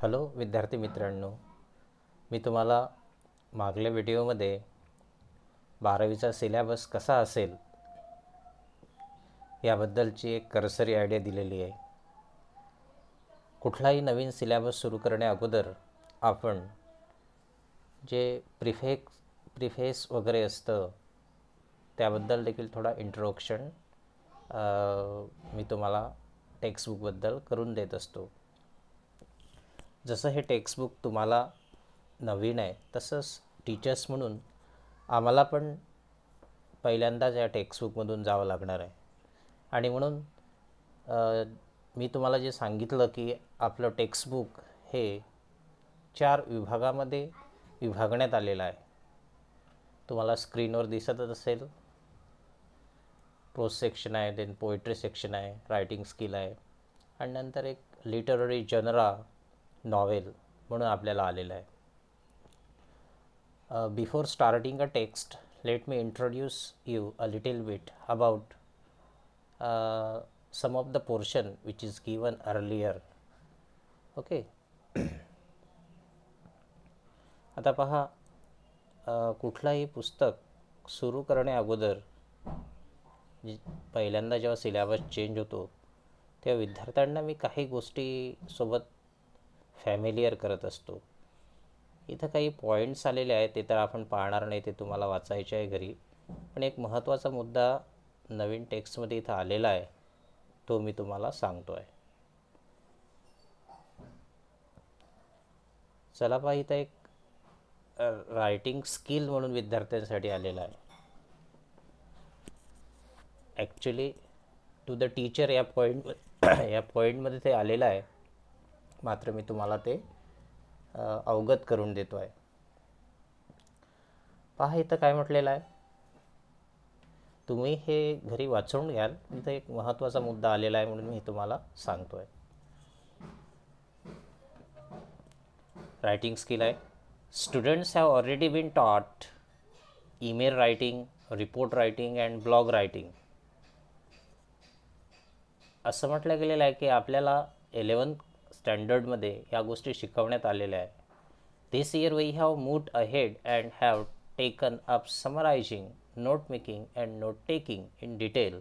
Hello विद्यार्थी मित्रांनो मी तुम्हाला मागल्या व्हिडिओमध्ये बारावीचा सिलॅबस कसा असेल याबद्दलची एक करसरी आयडिया दिलेली आहे कुठलाही नवीन सिलॅबस सुरू करण्या अगोदर आपण जे प्रिफेक प्रिफेस वगैरे असतं त्याबद्दल देखील थोडा इंट्रोडक्शन मी तुम्हाला टेक्स्टबुकबद्दल करून देत असतो जसं हे टेक्स्टबुक तुम्हाला नवीन आहे तसंच टीचर्स म्हणून आम्हाला पण पहिल्यांदाच या टेक्स्टबुकमधून जावं लागणार आहे आणि म्हणून मी तुम्हाला जे सांगितलं की आपलं टेक्स्टबुक हे चार विभागामध्ये विभागण्यात आलेलं आहे तुम्हाला स्क्रीनवर दिसतच असेल प्रोस सेक्शन आहे देन पोएट्री सेक्शन आहे रायटिंग स्किल आहे आणि नंतर एक लिटररी जनरा नॉवेल म्हणून आपल्याला आलेलं आहे before starting a text let me introduce you a little bit about some of the portion which is given earlier okay आता पहा कुठलाही पुस्तक सुरू करण्याअगोदर अगोदर पहिल्यांदा जेव्हा सिलेबस चेंज होतो तेव्हा विद्यार्थ्यांना मी काही गोष्टीसोबत फॅमिलियर करत असतो इथं काही पॉईंट्स आलेले आहेत ते तर आपण पाहणार नाही ते तुम्हाला वाचायचे आहे घरी पण एक महत्त्वाचा मुद्दा नवीन टेक्स्टमध्ये इथं आलेला आहे तो मी तुम्हाला सांगतो आहे चला पा इथं एक रायटिंग स्किल म्हणून विद्यार्थ्यांसाठी आलेला आहे ॲक्च्युली टू द टीचर या पॉईंट या पॉईंटमध्ये ते आलेलं आहे मात्र मी तुम्हाला ते अवगत करून देतो आहे पहा इथं काय म्हटलेलं आहे तुम्ही हे घरी वाचून घ्याल इथं एक महत्त्वाचा मुद्दा आलेला आहे म्हणून मी तुम्हाला सांगतो आहे रायटिंग स्किल आहे students have already been taught email writing report writing and blog writing असं म्हटलं गेलेलं आहे की आपल्याला इलेवन स्टँडर्डमध्ये ह्या गोष्टी शिकवण्यात आलेल्या आहेत this year we have moved ahead and have taken up summarising note making and note taking in detail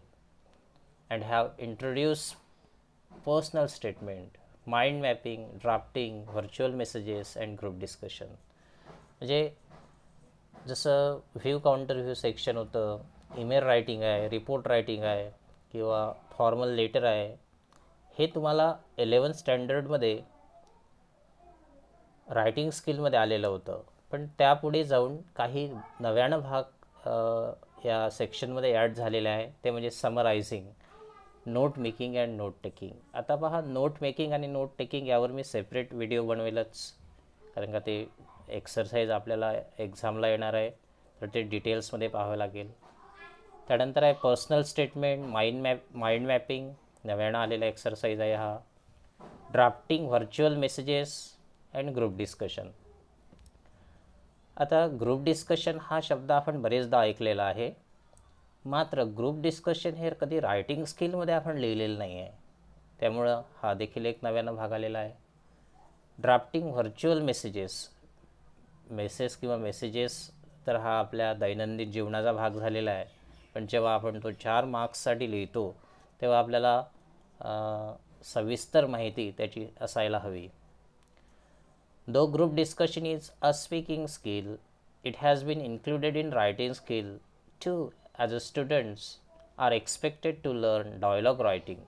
and have introduce personal statement mind mapping drafting virtual messages and group discussion म्हणजे जसं view counter view section होतं email writing आहे report writing आहे किंवा formal letter आहे हे तुम्हाला eleven स्टँडर्डमध्ये writing स्किलमध्ये आलेलं होतं पण त्यापुढे जाऊन काही नव्यानं भाग या सेक्शनमध्ये ॲड झालेले आहे ते म्हणजे summarising note making and note taking आता पहा नोट मेकिंग आणि नोट टेकिंग यावर मी सेपरेट व्हिडिओ बनवेलच कारण का ते एक्सरसाइज आपल्याला एक्झामला येणार आहे तर ते डिटेल्समध्ये पाहावं लागेल त्यानंतर आहे personal statement mind map mind mapping नव्यानं आलेला एक्सरसाइज आहे हा drafting virtual messages and group discussion आता ग्रुप डिस्कशन हा शब्द आपण बरेचदा ऐकलेला आहे मात्र ग्रुप डिस्कशन हे कधी रायटिंग स्किलमध्ये आपण लिहिलेलं नाही आहे त्यामुळं हा देखील एक नव्यानं भाग आलेला आहे ड्राफ्टिंग व्हर्च्युअल मेसेजेस मेसेज किंवा मेसेजेस तर हा आपल्या दैनंदिन जीवनाचा भाग झालेला आहे पण जेव्हा आपण तो चार मार्क्ससाठी लिहितो तेव्हा आपल्याला सविस्तर माहिती त्याची असायला हवी though group discussion is a speaking skill it has been included in writing skill too as a students are expected to learn dialogue writing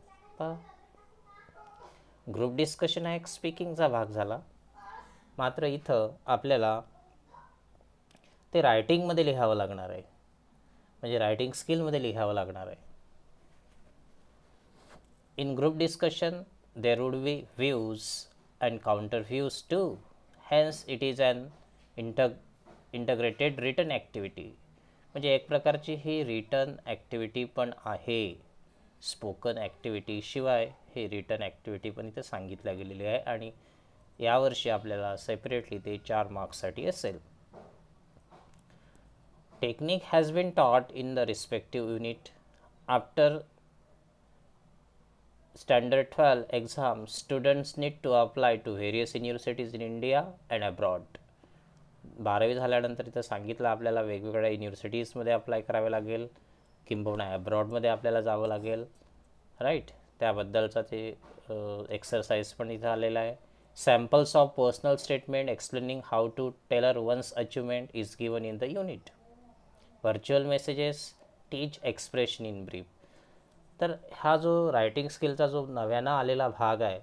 group discussion हा एक स्पीकिंगचा भाग झाला मात्र इथं आपल्याला ते रायटिंगमध्ये लिहावं लागणार आहे म्हणजे रायटिंग स्किलमध्ये लिहावं लागणार आहे In group discussion, there would be views and counter views too. Hence, it is an integ integrated written activity म्हणजे एक प्रकारची ही रिटर्न ॲक्टिव्हिटी पण आहे स्पोकन ॲक्टिव्हिटीशिवाय हे रिटर्न ॲक्टिव्हिटी पण इथे सांगितल्या गेलेली आहे आणि यावर्षी आपल्याला सेपरेटली ते चार मार्क्ससाठी असेल technique has been taught in the respective unit after standard 12 exam students need to apply to various universities in India and abroad बारावी झाल्यानंतर इथं सांगितलं आपल्याला वेगवेगळ्या युनिव्हर्सिटीजमध्ये अप्लाय करावे लागेल किंबहुना अब्रॉडमध्ये आपल्याला जावं लागेल राईट त्याबद्दलचा ते एक्सरसाइज पण इथं आलेला आहे samples of personal statement explaining how to tailor one's achievement is given in the unit virtual messages teach expression in brief तर हा जो रायटिंग स्किलचा जो नव्यानं आलेला भाग आहे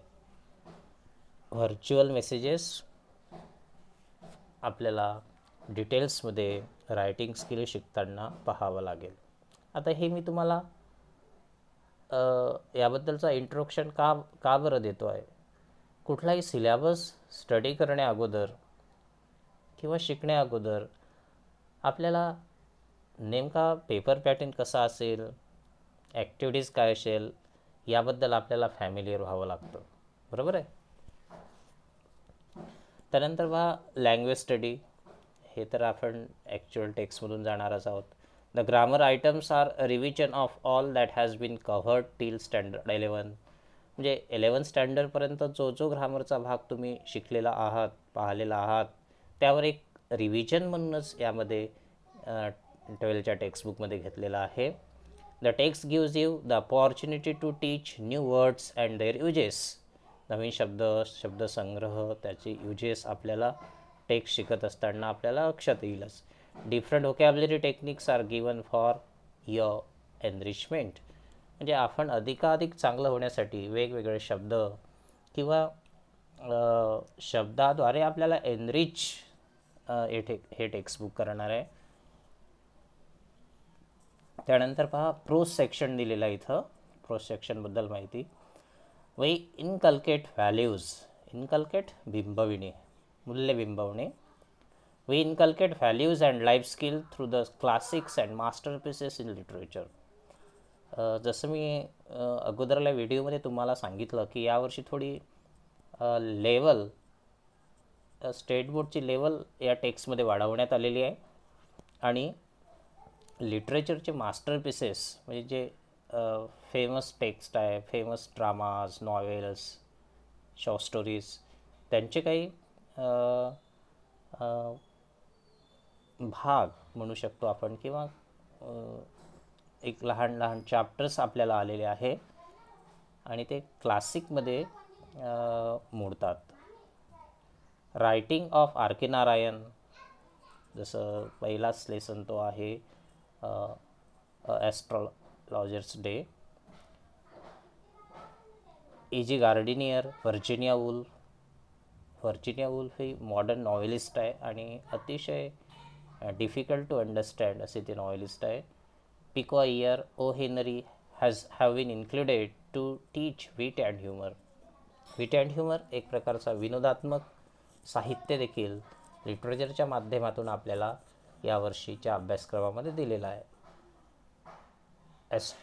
व्हर्च्युअल मेसेजेस आपल्याला डिटेल्समध्ये रायटिंग स्किल शिकताना पाहावं लागेल आता हे मी तुम्हाला याबद्दलचा इंट्रोडक्शन का का बरं देतो आहे कुठलाही सिलेबस स्टडी करण्याअगोदर किंवा शिकण्याअगोदर आपल्याला नेमका पेपर पॅटर्न कसा असेल ॲक्टिव्हिटीज काय असेल याबद्दल आपल्याला फॅमिलीअर व्हावं लागतं बरोबर आहे त्यानंतर बा लँग्वेज स्टडी हे तर आपण ॲक्च्युअल टेक्स्टमधून जाणारच आहोत the grammar items are revision of all that has been covered till standard eleven म्हणजे इलेवन स्टँडर्डपर्यंत जो जो ग्रामरचा भाग तुम्ही शिकलेला आहात पाहिलेला आहात त्यावर एक रिव्हिजन म्हणूनच यामध्ये ट्वेल्थच्या टेक्स्टबुकमध्ये घेतलेला आहे the text gives you the opportunity to teach new words and their uses. नवीन शब्द शब्दसंग्रह त्याचे युजेस आपल्याला टेक्स्ट शिकत असताना आपल्याला लक्षात येईलच different vocabulary techniques are given for your enrichment म्हणजे आपण अधिकाधिक चांगलं होण्यासाठी वेगवेगळे शब्द किंवा शब्दाद्वारे आपल्याला एनरिच हे टेक हे टेक्स्टबुक करणार आहे त्यानंतर पहा प्रोस सेक्शन दिलेलं आहे इथं प्रोस सेक्शनबद्दल माहिती वै इनकल्केट व्हॅल्यूज इनकल्केट बिंबविणे मूल्य बिंबवणे we inculcate values and life skill through the classics and master in literature जसं मी अगोदरला व्हिडिओमध्ये तुम्हाला सांगितलं की यावर्षी थोडी लेवल स्टेट बोर्डची लेवल या टेक्स्टमध्ये वाढवण्यात आलेली आहे आणि लिटरेचरचे मास्टरपीसेस म्हणजे जे फेमस टेक्स्ट आहे famous dramas novels short stories त्यांचे काही भाग म्हणू शकतो आपण किंवा एक लहान लहान चॅप्टर्स आपल्याला आलेले आहे आणि ते क्लासिकमध्ये मोडतात writing of R K Narayan जसं पहिलाच लेसन तो आहे astrologer's day G Gardiner Virginia Woolf Virginia Woolf ही मॉडर्न नॉवेलिस्ट आहे आणि अतिशय डिफिकल्ट टू अंडरस्टँड असे ते नॉवेलिस्ट आहे Pico Iyer O Henry has have been included to teach wit and humour wit and humour एक प्रकारचा विनोदात्मक साहित्य देखील लिटरेचरच्या माध्यमातून आपल्याला यावर्षीच्या अभ्यासक्रमामध्ये दिलेला आहे as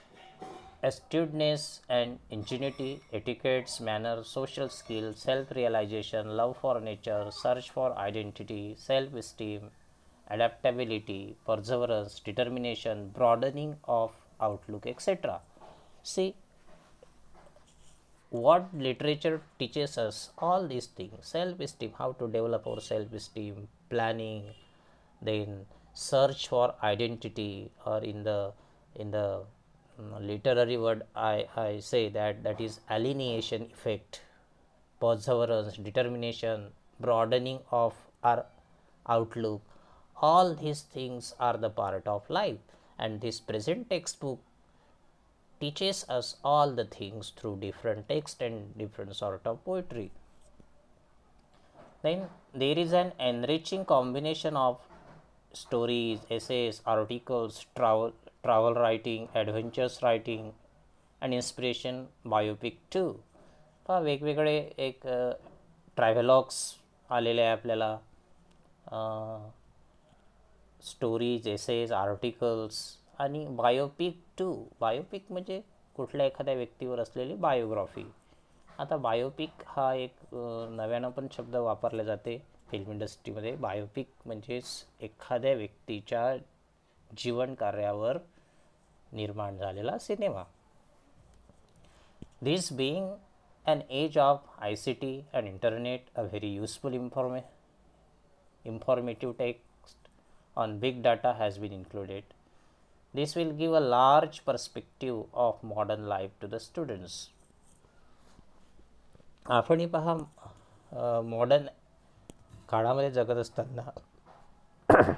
astuteness and ingenuity etiquettes manner social skill self realisation love for nature search for identity self esteem adaptability perseverance determination broadening of outlook etc see what literature teaches us all these things self esteem how to develop our self esteem planning then search for identity or in the in the um, literary word I, I say that that is alienation effect perseverance determination broadening of our outlook all these things are the part of life and this present textbook teaches us all the things through different text and different sort of poetry then there is an enriching combination of stories, essays, articles, travel, travel writing, adventures writing and inspiration biopic too. वेगवेगळे एक ट्रॅव्हलॉग्स आलेले आहे आपल्याला stories essays articles आणि biopic too biopic म्हणजे कुठल्या एखाद्या व्यक्तीवर असलेली बायोग्राफी आता बायोपिक हा एक नव्यानं पण शब्द वापरले जाते फिल्म इंडस्ट्रीमध्ये बायोपिक म्हणजेच एखाद्या व्यक्तीच्या जीवन कार्यावर निर्माण झालेला cinema this being an age of I C and internet a very useful inform informative text on big data has been included this will give a large perspective of modern life to the students आपण पहा modern काळामध्ये जगत असताना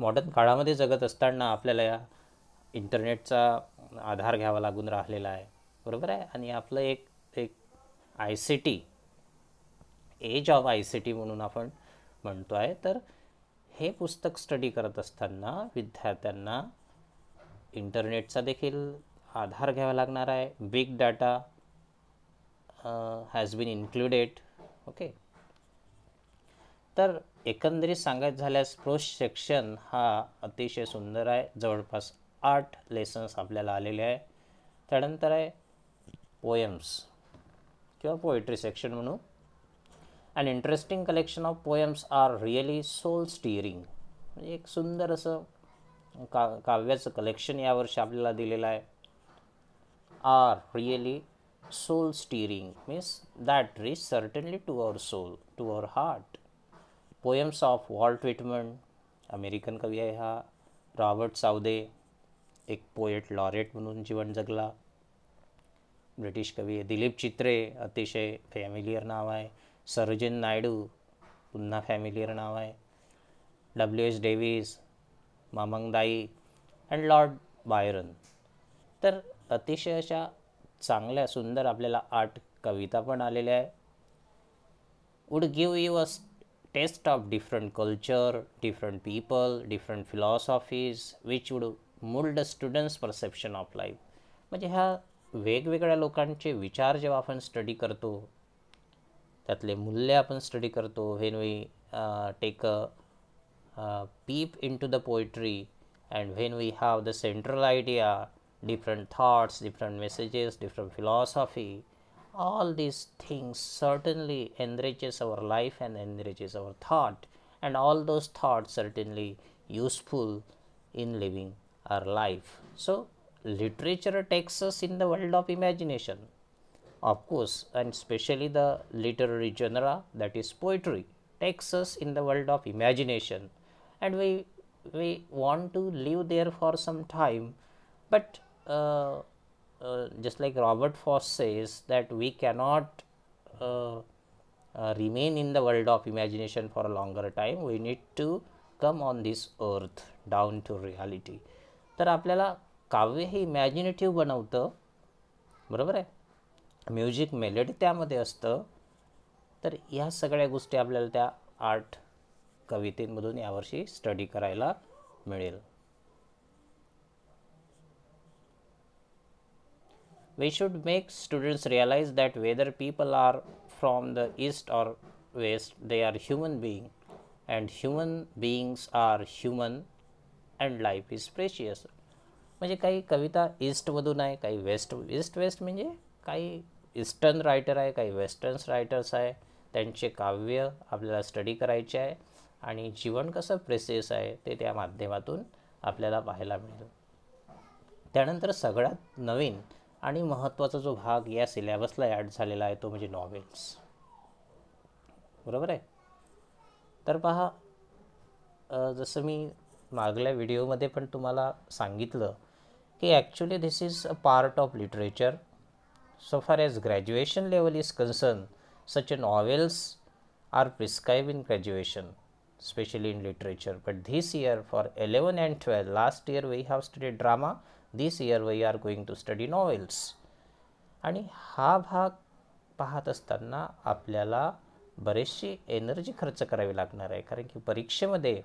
modern काळामध्ये जगत असताना आपल्याला या इंटरनेटचा आधार घ्यावा लागून राहिलेला आहे बरोबर आहे आणि आपलं एक एक I C T age of I C T म्हणून आपण म्हणतो आहे तर हे पुस्तक स्टडी करत असताना विद्यार्थ्यांना इंटरनेटचा देखील आधार घ्यावा लागणार आहे big data has been included okay तर एकंदरीत सांगायचं झाल्यास प्रोश सेक्शन हा अतिशय सुंदर आहे जवळपास आठ लेसन्स आपल्याला आलेले आहे त्यानंतर आहे पोयम्स किंवा पोएट्री सेक्शन म्हणू and interesting collection of poems are really soul stirring म्हणजे एक सुंदर असं का काव्याचं कलेक्शन यावर्षी आपल्याला दिलेलं आहे are really soul steering means that reach certainly to our soul, to our heart. Poems of Walt Whitman, American कवी आहे हा रॉबर्ट सावदे एक पोएट लॉरेट म्हणून जीवन जगला ब्रिटिश कवी आहे दिलीप चित्रे अतिशय फॅमिलियर नाव आहे सरोजिन नायडू पुन्हा फॅमिलियर नाव आहे W S Davis मामंगदाई and Lord Byron तर अतिशय अशा चांगल्या सुंदर आपल्याला आठ कविता पण आलेल्या आहे would give you a taste of different culture different people different philosophies which would mould students perception of life म्हणजे ह्या वेगवेगळ्या लोकांचे विचार जेव्हा आपण स्टडी करतो त्यातले मूल्य आपण स्टडी करतो when we take a peep into the poetry and when we have the central idea different thoughts, different messages, different philosophy. All these things certainly enriches our life and enriches our thought, and all those thoughts certainly useful in living our life. So, literature takes us in the world of imagination, of course, and especially the literary genre that is poetry takes us in the world of imagination, and we we want to live there for some time, but uh, just like Robert Foss says that we cannot uh, remain in the world of imagination for a longer time, we need to come on this earth down to reality. तर आपल्याला काव्य हे imaginative बनवतं बरोबर आहे music melody त्यामध्ये असतं तर ह्या सगळ्या गोष्टी आपल्याला त्या आर्ट कवितेमधून यावर्षी स्टडी करायला मिळेल we should make students realize that whether people are from the east or west they are human being and human beings are human and life is precious म्हणजे काही कविता ईस्टमधून आहे काही वेस्ट ईस्ट वेस्ट म्हणजे काही eastern writer आहे काही western writers आहे त्यांचे काव्य आपल्याला स्टडी करायचे आहे आणि जीवन कसं प्रेसेस आहे ते त्या माध्यमातून आपल्याला पाहायला मिळतं त्यानंतर सगळ्यात नवीन आणि महत्त्वाचा जो भाग या सिलेबसला ॲड झालेला आहे तो म्हणजे नॉवेल्स बरोबर आहे तर पहा जसं मी मागल्या व्हिडिओमध्ये पण तुम्हाला सांगितलं की actually this is a part of literature so far as graduation level is concern such a novels are prescribe in graduation specially in literature but this year for eleven and twelve last year we have study drama this year we are going to study novels आणि हा भाग पाहत असताना आपल्याला बरेचशी energy खर्च करावी लागणार आहे कारण की परीक्षेमध्ये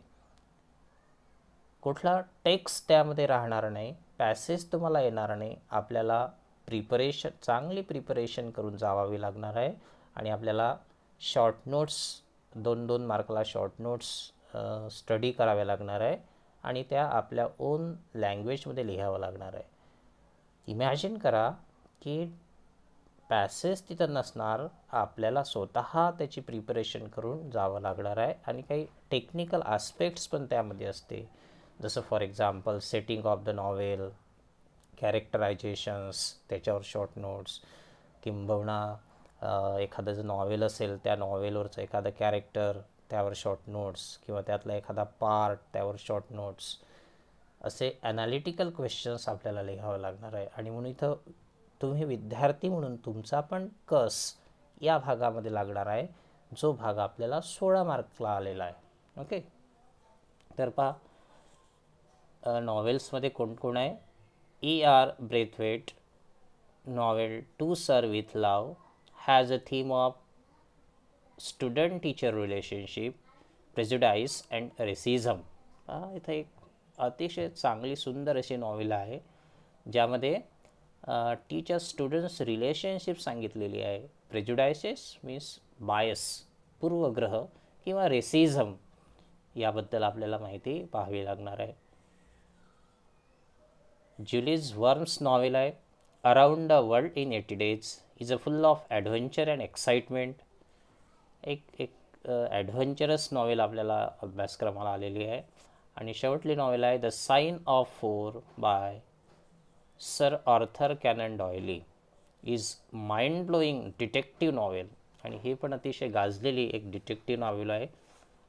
कुठला टेक्स्ट त्यामध्ये राहणार नाही पॅसेज तुम्हाला येणार नाही आपल्याला प्रिपरेशन चांगली प्रिपरेशन करून जावावी लागणार आहे आणि आपल्याला शॉर्ट नोट्स दोन दोन मार्कला शॉर्ट नोट्स स्टडी करावे लागणार आहे आणि त्या आपल्या ओन लँग्वेजमध्ये लिहावं लागणार आहे इमॅजिन करा की पॅसेस तिथं नसणार आपल्याला स्वतः त्याची प्रिपरेशन करून जावं लागणार आहे आणि काही टेक्निकल आस्पेक्ट्स पण त्यामध्ये असते जसं for example setting of the novel characterisations त्याच्यावर शॉर्ट नोट्स किंबहुना एखादं जर नॉवेल असेल त्या नॉवेलवरचं एखादं कॅरेक्टर त्यावर शॉर्ट नोट्स किंवा त्यातला एखादा पार्ट त्यावर शॉर्ट नोट्स असे ॲनालिटिकल क्वेश्चन्स आपल्याला लिहावं लागणार आहे आणि म्हणून इथं तुम्ही विद्यार्थी म्हणून तुमचा पण कस या भागामध्ये लागणार आहे जो भाग आपल्याला सोळा मार्कला आलेला आहे ओके तर पहा नॉवेल्समध्ये कोण कोण आहे E R Braithwaite novel to sir with love has a theme of student teacher relationship prejudice and racism हा इथं एक अतिशय चांगली सुंदर अशी नॉवेल आहे ज्यामध्ये टीचर स्टुडंट्स रिलेशनशिप सांगितलेली आहे प्रेजुडायसेस मीन्स बायस पूर्वग्रह किंवा रेसिझम याबद्दल आपल्याला माहिती पाहावी लागणार आहे ज्युलीज वर्म्स नॉवेल आहे around the world in eighty days is a full of adventure and excitement एक एक ॲडव्हेंचरस नॉवेल आपल्याला अभ्यासक्रमाला आलेली आहे आणि शेवटली नॉवेल आहे the sign of four by sir Arthur Conan Doyle is mind blowing detective novel आणि हे पण अतिशय गाजलेली एक डिटेक्टिव्ह नॉवेल आहे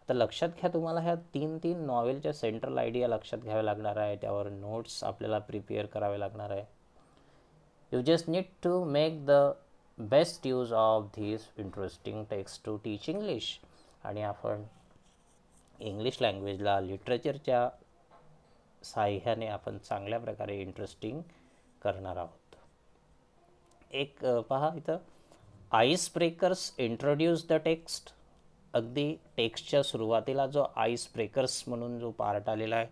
तर लक्षात घ्या तुम्हाला ह्या तीन तीन नॉवेलच्या सेंट्रल आयडिया लक्षात घ्याव्या लागणार आहे त्यावर नोट्स आपल्याला प्रिपेअर करावे लागणार आहे you just need to make the best use of this interesting text to teach English आणि आपण इंग्लिश लँग्वेजला लिटरेचरच्या साह्याने आपण चांगल्या प्रकारे इंटरेस्टिंग करणार आहोत एक पहा इथं ice breakers introduce the text अगदी टेक्स्टच्या सुरुवातीला जो आईस ब्रेकर्स म्हणून जो पार्ट आलेला आहे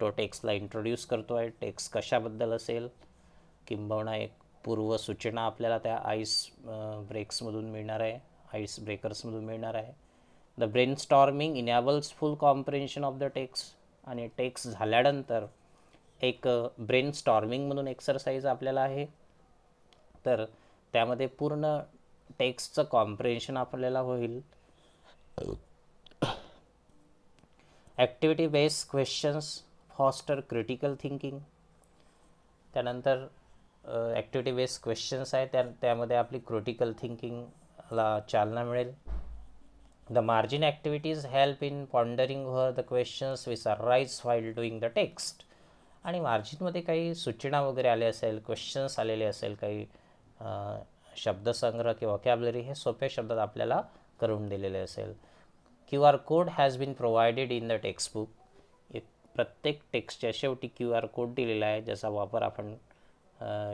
तो टेक्स्टला इंट्रोड्यूस करतो आहे टेक्स्ट कशाबद्दल असेल किंबहुना एक सूचना आपल्याला त्या आईस ब्रेक्समधून मिळणार आहे आईस ब्रेकर्समधून मिळणार आहे the brain storming enables full comprehension of the text आणि टेक्स झाल्यानंतर एक ब्रेन स्टॉर्मिंगमधून एक्सरसाइज आपल्याला आहे तर त्यामध्ये पूर्ण टेक्स्टचं कॉम्प्रेन्शन आपल्याला होईल activity based questions foster critical thinking त्यानंतर ॲक्टिव्हिटी बेस्ड क्वेश्चन्स आहे त्या त्यामध्ये आपली क्रिटिकल थिंकिंगला चालना मिळेल the margin activities help in pondering over the questions which are raise while doing the text आणि मार्जिनमध्ये काही सूचना वगैरे आले असेल क्वेश्चन्स आलेले असेल काही शब्दसंग्रह किंवा कॅबलरी हे सोप्या शब्दात आपल्याला करून दिलेले असेल Q R code has been provided in the textbook प्रत्येक टेक्स्टच्या शेवटी क्यू आर कोड दिलेला आहे ज्याचा वापर आपण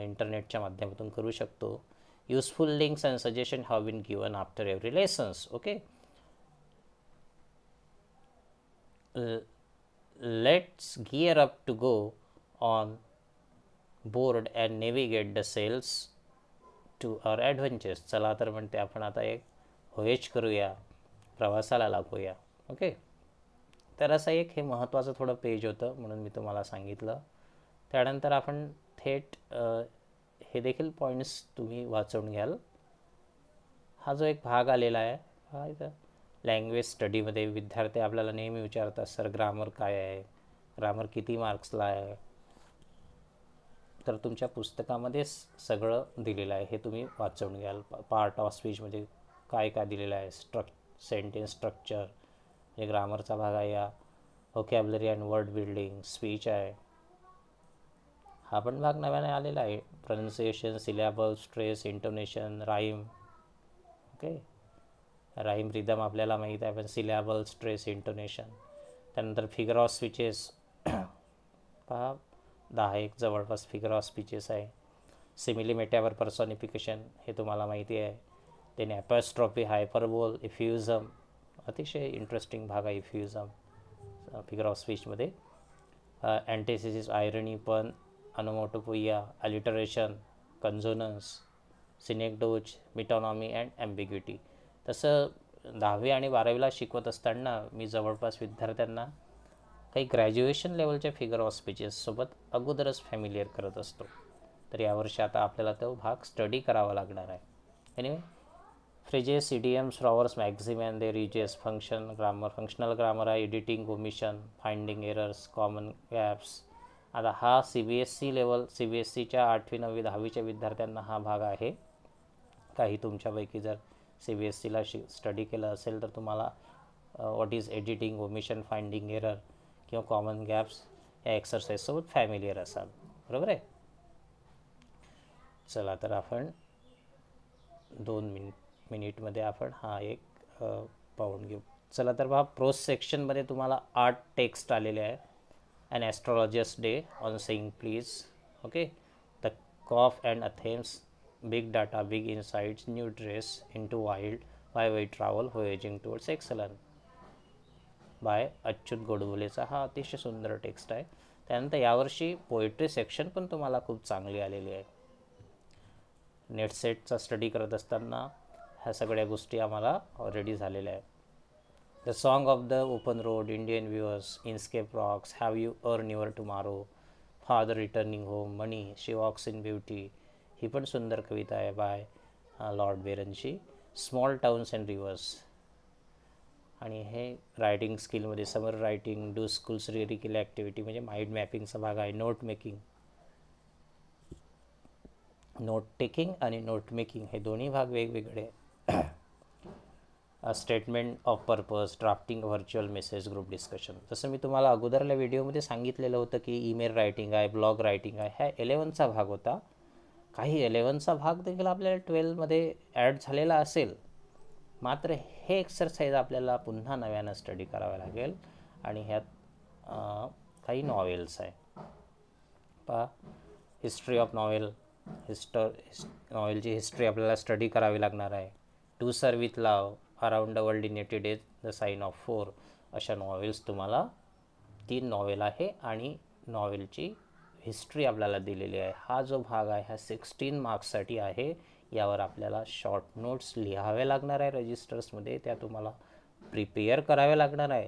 इंटरनेटच्या माध्यमातून करू शकतो useful links and suggestion have been given after every lessons okay let's gear up to go on board and navigate the sails to our adventures चला तर म्हणते आपण आता एक होयच करूया प्रवासाला लागूया ओके तर असं एक हे महत्त्वाचं थोडं पेज होतं म्हणून मी तुम्हाला सांगितलं त्यानंतर आपण थेट हे देखील पॉईंट्स तुम्ही वाचून घ्याल हा जो एक भाग आलेला आहे हा लँग्वेज स्टडीमध्ये विद्यार्थी आपल्याला नेहमी विचारतात सर ग्रामर काय आहे ग्रामर किती मार्क्सला आहे तर तुमच्या पुस्तकामध्येच सगळं दिलेलं आहे हे तुम्ही वाचवून घ्याल पार्ट ऑफ स्पीचमध्ये काय काय दिलेलं आहे स्ट्रक सेंटेन्स स्ट्रक्चर हे ग्रामरचा भाग आहे या vocabulary and word building speech आहे हा पण भाग नव्याने आलेला आहे pronunciation syllable stress intonation rhyme okay rhyme rhythm आपल्याला माहीत आहे पण सिलेबल स्ट्रेस इंटोनेशन त्यानंतर फिगर ऑफ स्पीचेस पहा दहा एक जवळपास फिगर ऑफ स्पीचेस आहे सिमिलिमेट्यावर पर्सॉनिफिकेशन हे तुम्हाला माहिती आहे त्याने ॲपॅस्ट्रॉफी हायपरबोल इफ्युझम अतिशय इंटरेस्टिंग भाग आहे इफ्युझम फिगर ऑफ स्पीचमध्ये अँटेसिसिस आयरनी पण अनोमोटोपोया अलिटरेशन कन्झोनन्स सिनेकडोज मिटॉनॉमी अँड ॲम्बिग्युटी तसं दहावी आणि बारावीला शिकवत असताना मी जवळपास विद्यार्थ्यांना काही ग्रॅज्युएशन लेवलच्या फिगर ऑफ स्पीचेससोबत अगोदरच फॅमिलियर करत असतो तर यावर्षी आता आपल्याला तो भाग स्टडी करावा लागणार आहे anyway idioms proverbs maxim and they ridges function grammar functional grammar आहे editing omission finding errors common gaps आता हा C B S C level C B S सीच्या आठवी नववी दहावीच्या विद्यार्थ्यांना हा भाग आहे काही तुमच्यापैकी जर सी बी एस सीला शि स्टडी केलं असेल तर तुम्हाला what is editing omission finding error किंवा कॉमन गॅप्स या एक्सरसाइजसोबत फॅमिलियर असाल बरोबर आहे चला तर आपण दोन मिन मिनिटमध्ये आपण हा एक पाहून घेऊ चला तर बा प्रो सेक्शनमध्ये तुम्हाला आठ टेक्स्ट आलेले आहे an astrologer's day on saying please okay the cough and athens big data big insights new dress into wild why we travel voyaging towards excellence by Achyut गोडबोलेचा हा अतिशय सुंदर टेक्स्ट आहे त्यानंतर यावर्षी पोएट्री सेक्शन पण तुम्हाला खूप चांगली आलेली आहे नेटसेटचा स्टडी करत असताना ह्या सगळ्या गोष्टी आम्हाला ऑलरेडी झालेल्या आहेत the Song of the open road Indian Viewers, Inscape रॉक्स Have you earn Your Tomorrow, Father Returning Home, Money, She Walks in Beauty, ही पण सुंदर कविता आहे बाय लॉर्ड बेरनची स्मॉल टाउन्स अँड रिवर्स आणि हे रायटिंग स्किलमध्ये summary writing do schools lyrical activity म्हणजे माइंड मॅपिंगचा भाग आहे नोट मेकिंग नोट टेकिंग आणि नोट मेकिंग हे दोन्ही भाग वेगवेगळे statement of purpose drafting virtual message group discussion जसं मी तुम्हाला अगोदरल्या व्हिडिओमध्ये सांगितलेलं होतं की ईमेल रायटिंग आहे ब्लॉग रायटिंग आहे ह्या एलेवनचा भाग होता काही इलेवनचा भाग देखील आपल्याला ट्वेल्वमध्ये ॲड झालेला असेल मात्र हे एक्सरसाइज आपल्याला पुन्हा नव्यानं स्टडी करावं लागेल आणि ह्यात काही नॉवेल्स आहे पहा हिस्ट्री ऑफ नॉवेल हिस्टॉ हिस्ट नॉवेलची हिस्ट्री आपल्याला स्टडी करावी लागणार आहे to sir with love around the world in eighty days the sign of four अशा नॉवेल्स तुम्हाला तीन नॉवेल आहे आणि नॉवेलची हिस्ट्री आपल्याला दिलेली आहे हा जो भाग आहे हा सिक्स्टीन मार्क्ससाठी आहे यावर आपल्याला शॉर्ट नोट्स लिहावे लागणार आहे रजिस्टर्समध्ये त्या तुम्हाला प्रिपेअर करावे लागणार आहे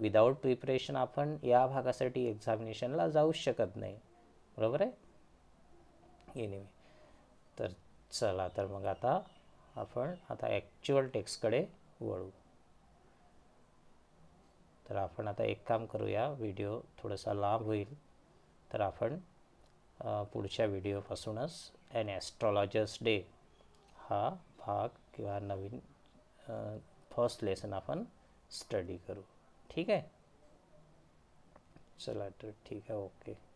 विदाऊट प्रिपरेशन आपण या भागासाठी एक्झामिनेशनला जाऊ शकत नाही बरोबर आहे एनिवे तर चला तर मग आता आपण आता ॲक्च्युअल टेक्स्टकडे वळू तर आपण आता एक काम करूया व्हिडिओ थोडासा लांब होईल तर आपण पुढच्या व्हिडिओपासूनच ॲन ॲस्ट्रॉलॉजर्स डे हा भाग किंवा नवीन फर्स्ट लेसन आपण स्टडी करू ठीक आहे चला तर ठीक आहे ओके